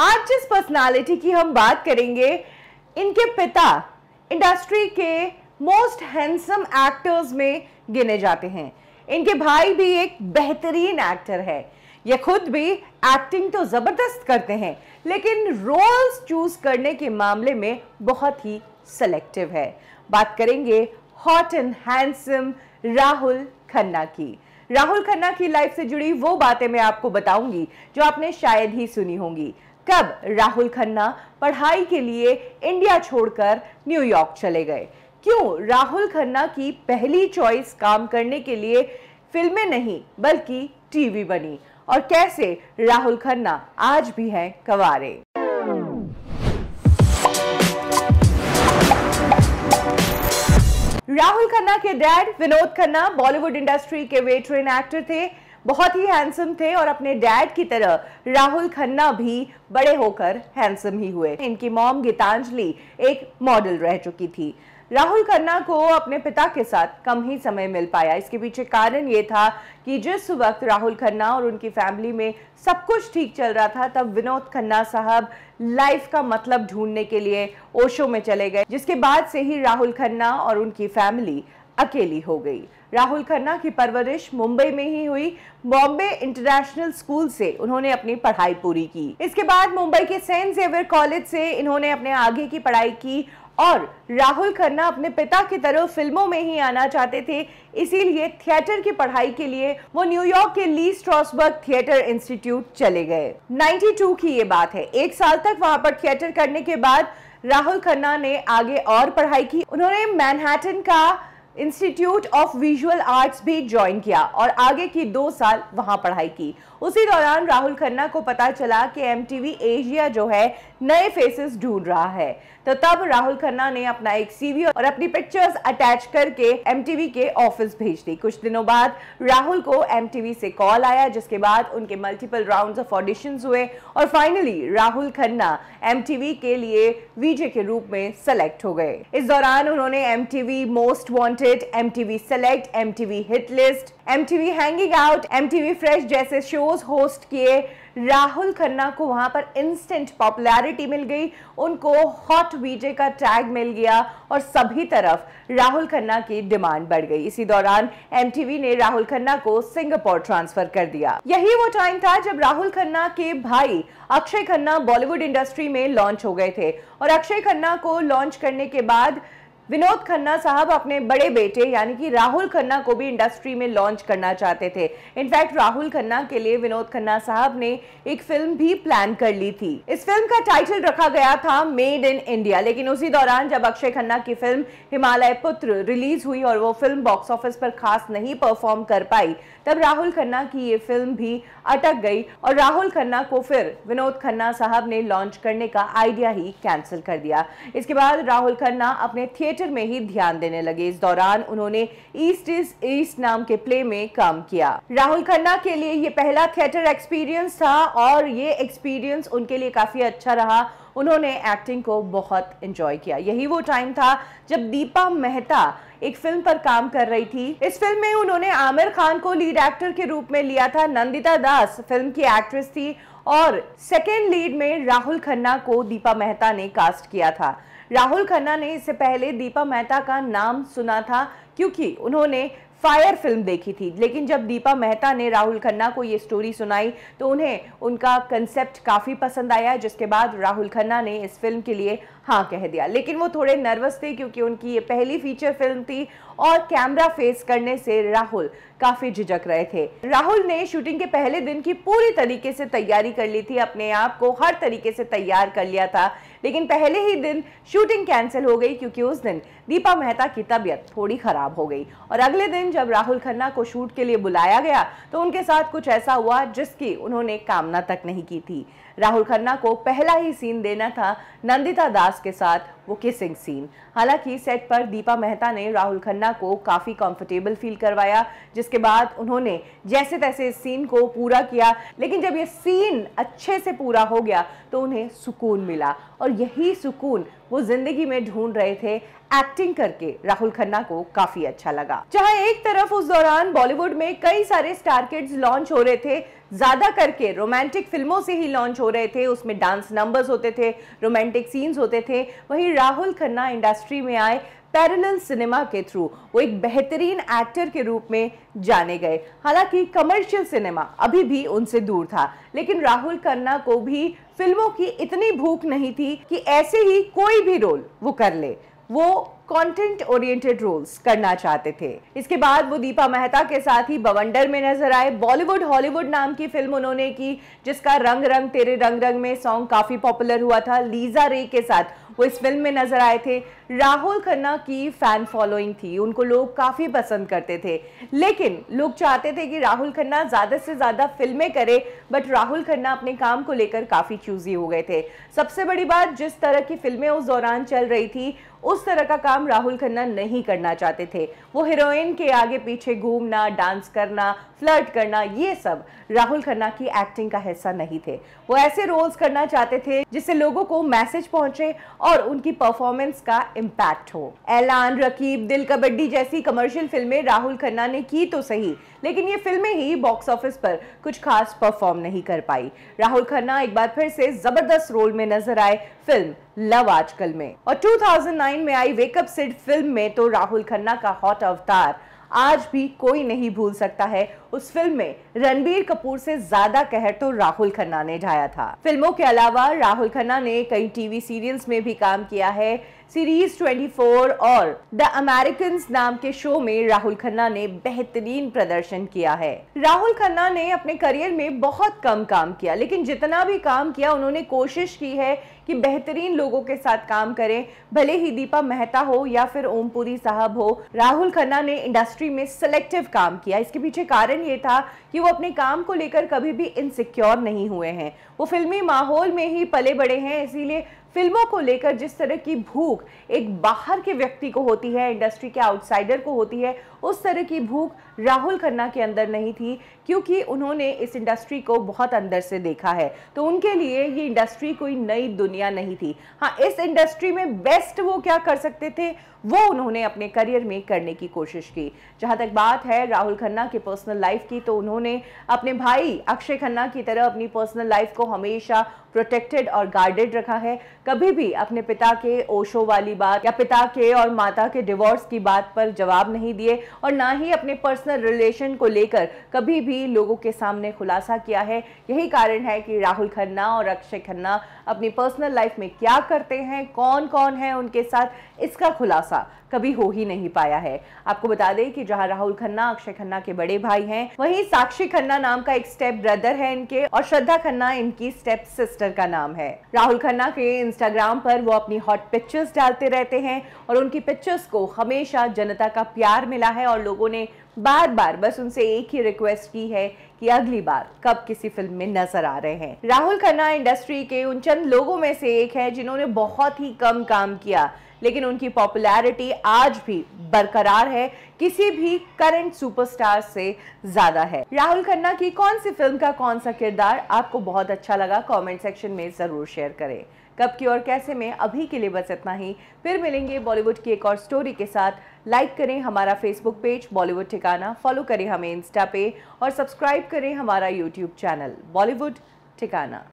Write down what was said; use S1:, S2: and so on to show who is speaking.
S1: आज जिस पर्सनालिटी की हम बात करेंगे इनके पिता इंडस्ट्री के मोस्ट हैंडसम एक्टर्स में गिने जाते हैं इनके भाई भी एक बेहतरीन एक्टर है ये खुद भी एक्टिंग तो ज़बरदस्त करते हैं लेकिन रोल्स चूज करने के मामले में बहुत ही सेलेक्टिव है बात करेंगे hot and handsome Rahul Khanna की राहुल खन्ना की लाइफ से जुड़ी वो बातें मैं आपको बताऊंगी जो आपने शायद ही सुनी होंगी कब राहुल खन्ना पढ़ाई के लिए इंडिया छोड़कर न्यूयॉर्क चले गए क्यों राहुल खन्ना की पहली चॉइस काम करने के लिए फिल्में नहीं बल्कि टीवी बनी और कैसे राहुल खन्ना आज भी हैं कवारे राहुल खन्ना के डैड विनोद खन्ना बॉलीवुड इंडस्ट्री के वेटरन एक्टर थे बहुत ही हैंडसम थे और अपने डैड की तरह राहुल खन्ना भी बड़े होकर हैंडसम ही हुए इनकी मॉम गीतांजलि एक मॉडल रह चुकी थी राहुल खन्ना को अपने पिता के साथ कम ही समय मिल पाया इसके पीछे कारण ये था कि जिस वक्त राहुल खन्ना और उनकी फैमिली में सब कुछ ठीक चल रहा था तब विनोद खन्ना साहब लाइफ का मतलब ढूंढने के लिए ओशो में चले गए जिसके बाद से ही राहुल खन्ना और उनकी फैमिली अकेली हो गई राहुल खन्ना की परवरिश मुंबई में ही हुई बॉम्बे इंटरनेशनल स्कूल से उन्होंने अपनी पढ़ाई पूरी की इसके बाद मुंबई के सेंट जेवियर कॉलेज से इन्होंने अपने आगे की पढ़ाई की और राहुल खन्ना अपने पिता की तरह फिल्मों में ही आना चाहते थे इसीलिए थिएटर की पढ़ाई के लिए वो न्यूयॉर्क के ली स्ट्रॉसबर्ग थिएटर इंस्टीट्यूट चले गए 92 की ये बात है एक साल तक वहां पर थिएटर करने के बाद राहुल खन्ना ने आगे और पढ़ाई की उन्होंने मैनहैटन का इंस्टीट्यूट ऑफ विजुअल आर्ट्स भी ज्वाइन किया और आगे की दो साल वहां पढ़ाई की उसी दौरान राहुल खन्ना को पता चला कि एम एशिया जो है नए फेसेस ढूंढ रहा है तो तब राहुल खन्ना ने अपना एक सीवी और अपनी पिक्चर्स अटैच करके एम के ऑफिस भेज दी कुछ दिनों बाद राहुल को एम से कॉल आया जिसके बाद उनके मल्टीपल राउंड ऑफ ऑडिशन हुए और फाइनली राहुल खन्ना एम के लिए वीजे के रूप में सेलेक्ट हो गए इस दौरान उन्होंने M most wanted M select Wanted, MTV Select, MTV Hit List, MTV Hanging Out, MTV fresh जैसे शोज होस्ट किए राहुल खन्ना को वहां पर इंस्टेंट पॉपुलैरिटी मिल गई उनको हॉट वीजे का टैग मिल गया और सभी तरफ राहुल खन्ना की डिमांड बढ़ गई इसी दौरान एमटीवी ने राहुल खन्ना को सिंगापुर ट्रांसफर कर दिया यही वो टाइम था जब राहुल खन्ना के भाई अक्षय खन्ना बॉलीवुड इंडस्ट्री में लॉन्च हो गए थे और अक्षय खन्ना को लॉन्च करने के बाद विनोद खन्ना साहब अपने बड़े बेटे यानी कि राहुल खन्ना को भी इंडस्ट्री में लॉन्च करना चाहते थे इनफैक्ट राहुल खन्ना के लिए विनोद खन्ना साहब ने एक फिल्म भी प्लान कर ली थी इस फिल्म का टाइटल रखा गया था मेड इन इंडिया लेकिन उसी दौरान जब अक्षय खन्ना की फिल्म हिमालय पुत्र रिलीज हुई और वो फिल्म बॉक्स ऑफिस पर खास नहीं परफॉर्म कर पाई तब राहुल खन्ना की ये फिल्म भी अटक गई और राहुल खन्ना को फिर विनोद खन्ना साहब ने लॉन्च करने का आइडिया ही कैंसिल कर दिया इसके बाद राहुल खन्ना अपने थिएटर थिएटर में ही ध्यान देने लगे इस दौरान उन्होंने ईस्ट इज ईस्ट नाम के प्ले में काम किया राहुल खन्ना के लिए ये पहला थिएटर एक्सपीरियंस था और ये एक्सपीरियंस उनके लिए काफ़ी अच्छा रहा उन्होंने एक्टिंग को बहुत एंजॉय किया यही वो टाइम था जब दीपा मेहता एक फिल्म पर काम कर रही थी इस फिल्म में उन्होंने आमिर खान को लीड एक्टर के रूप में लिया था नंदिता दास फिल्म की एक्ट्रेस थी और सेकेंड लीड में राहुल खन्ना को दीपा मेहता ने कास्ट किया था राहुल खन्ना ने इससे पहले दीपा मेहता का नाम सुना था क्योंकि उन्होंने फायर फिल्म देखी थी लेकिन जब दीपा मेहता ने राहुल खन्ना को ये स्टोरी सुनाई तो उन्हें उनका कंसेप्ट काफ़ी पसंद आया जिसके बाद राहुल खन्ना ने इस फिल्म के लिए हाँ कह दिया लेकिन वो थोड़े नर्वस थे क्योंकि उनकी ये पहली फीचर फिल्म थी और कैमरा फेस करने से राहुल काफ़ी झिझक रहे थे राहुल ने शूटिंग के पहले दिन की पूरी तरीके से तैयारी कर ली थी अपने आप को हर तरीके से तैयार कर लिया था लेकिन पहले ही दिन शूटिंग कैंसिल हो गई क्योंकि उस दिन दीपा मेहता की तबीयत थोड़ी ख़राब हो गई और अगले दिन जब राहुल खन्ना को शूट के लिए बुलाया गया तो उनके साथ कुछ ऐसा हुआ जिसकी उन्होंने कामना तक नहीं की थी राहुल खन्ना को पहला ही सीन देना था नंदिता दास के साथ वो किसिंग सीन हालांकि सेट पर दीपा मेहता ने राहुल खन्ना को काफ़ी कंफर्टेबल फील करवाया जिसके बाद उन्होंने जैसे तैसे इस सीन को पूरा किया लेकिन जब ये सीन अच्छे से पूरा हो गया तो उन्हें सुकून मिला और यही सुकून वो जिंदगी में ढूंढ रहे थे एक्टिंग करके राहुल खन्ना को काफी अच्छा लगा जहां एक तरफ उस दौरान बॉलीवुड में कई सारे स्टार किड्स लॉन्च हो रहे थे ज़्यादा करके रोमांटिक फिल्मों से ही लॉन्च हो रहे थे उसमें डांस नंबर्स होते थे रोमांटिक सीन्स होते थे वहीं राहुल खन्ना इंडस्ट्री में आए पैरेलल सिनेमा के थ्रू वो एक बेहतरीन एक्टर के रूप में जाने गए हालांकि कमर्शियल सिनेमा अभी भी उनसे दूर था लेकिन राहुल खन्ना को भी फिल्मों की इतनी भूख नहीं थी कि ऐसे ही कोई भी रोल वो कर ले वो कंटेंट ओरिएंटेड रोल्स करना चाहते थे इसके बाद वो दीपा मेहता के साथ ही बवंडर में नजर आए बॉलीवुड हॉलीवुड नाम की फिल्म उन्होंने की जिसका रंग रंग तेरे रंग रंग में सॉन्ग काफ़ी पॉपुलर हुआ था लीजा रे के साथ वो इस फिल्म में नजर आए थे राहुल खन्ना की फैन फॉलोइंग थी उनको लोग काफ़ी पसंद करते थे लेकिन लोग चाहते थे कि राहुल खन्ना ज़्यादा से ज़्यादा फिल्में करे बट राहुल खन्ना अपने काम को लेकर काफ़ी चूजी हो गए थे सबसे बड़ी बात जिस तरह की फिल्में उस दौरान चल रही थी उस तरह का काम राहुल खन्ना नहीं करना चाहते थे वो हीरोइन के आगे पीछे घूमना डांस करना फ्लर्ट करना ये सब राहुल खन्ना की एक्टिंग का हिस्सा नहीं थे वो ऐसे रोल्स करना चाहते थे जिससे लोगों को मैसेज पहुंचे और उनकी परफॉर्मेंस का इम्पैक्ट हो ऐलान रकीब दिल कबड्डी जैसी कमर्शियल फिल्में राहुल खन्ना ने की तो सही लेकिन ये फिल्में ही बॉक्स ऑफिस पर कुछ खास परफॉर्म नहीं कर पाई राहुल खन्ना एक बार फिर से जबरदस्त रोल में नजर आए फिल्म लव आजकल में और 2009 में आई वेकअप सिड फिल्म में तो राहुल खन्ना का हॉट अवतार आज भी कोई नहीं भूल सकता है उस फिल्म में रणबीर कपूर से ज्यादा कहर तो राहुल खन्ना ने ढाया था फिल्मों के अलावा राहुल खन्ना ने कई टीवी सीरियल्स में भी काम किया है सीरीज 24 और द अमेरिकन नाम के शो में राहुल खन्ना ने बेहतरीन प्रदर्शन किया है राहुल खन्ना ने अपने करियर में बहुत कम काम किया लेकिन जितना भी काम किया उन्होंने कोशिश की है कि बेहतरीन लोगों के साथ काम करें भले ही दीपा मेहता हो या फिर ओमपुरी साहब हो राहुल खन्ना ने इंडस्ट्री में सिलेक्टिव काम किया इसके पीछे कारण कारण ये था कि वो अपने काम को लेकर कभी भी इनसिक्योर नहीं हुए हैं वो फिल्मी माहौल में ही पले बड़े हैं इसीलिए फिल्मों को लेकर जिस तरह की भूख एक बाहर के व्यक्ति को होती है इंडस्ट्री के आउटसाइडर को होती है उस तरह की भूख राहुल खन्ना के अंदर नहीं थी क्योंकि उन्होंने इस इंडस्ट्री को बहुत अंदर से देखा है तो उनके लिए ये इंडस्ट्री कोई नई दुनिया नहीं थी हाँ इस इंडस्ट्री में बेस्ट वो क्या कर सकते थे वो उन्होंने अपने करियर में करने की कोशिश की जहाँ तक बात है राहुल खन्ना की पर्सनल लाइफ की तो उन्होंने अपने भाई अक्षय खन्ना की तरह अपनी पर्सनल लाइफ को हमेशा प्रोटेक्टेड और गार्डेड रखा है कभी भी अपने पिता के ओशो वाली बात या पिता के और माता के डिवोर्स की बात पर जवाब नहीं दिए और ना ही अपने पर्सनल रिलेशन को लेकर कभी भी लोगों के सामने खुलासा किया है यही कारण है कि राहुल खन्ना और अक्षय खन्ना अपनी पर्सनल लाइफ में क्या करते हैं कौन कौन है उनके साथ इसका खुलासा कभी हो ही नहीं पाया है आपको बता दें कि जहां राहुल खन्ना अक्षय खन्ना के बड़े भाई हैं वहीं साक्षी खन्ना नाम का एक स्टेप ब्रदर है इनके और श्रद्धा खन्ना इनकी स्टेप सिस्टर का नाम है राहुल खन्ना के इंस्टाग्राम पर वो अपनी हॉट पिक्चर्स डालते रहते हैं और उनकी पिक्चर्स को हमेशा जनता का प्यार मिला है और लोगों ने बार बार बस उनसे एक ही रिक्वेस्ट की है कि अगली बार कब किसी फिल्म में नजर आ रहे हैं राहुल खन्ना इंडस्ट्री के उन चंद लोगों में से एक है जिन्होंने बहुत ही कम काम किया लेकिन उनकी पॉपुलैरिटी आज भी बरकरार है किसी भी करंट सुपरस्टार से ज़्यादा है राहुल खन्ना की कौन सी फिल्म का कौन सा किरदार आपको बहुत अच्छा लगा कमेंट सेक्शन में ज़रूर शेयर करें कब की और कैसे में अभी के लिए बस इतना ही फिर मिलेंगे बॉलीवुड की एक और स्टोरी के साथ लाइक करें हमारा फेसबुक पेज बॉलीवुड ठिकाना फॉलो करें हमें इंस्टा पे और सब्सक्राइब करें हमारा यूट्यूब चैनल बॉलीवुड ठिकाना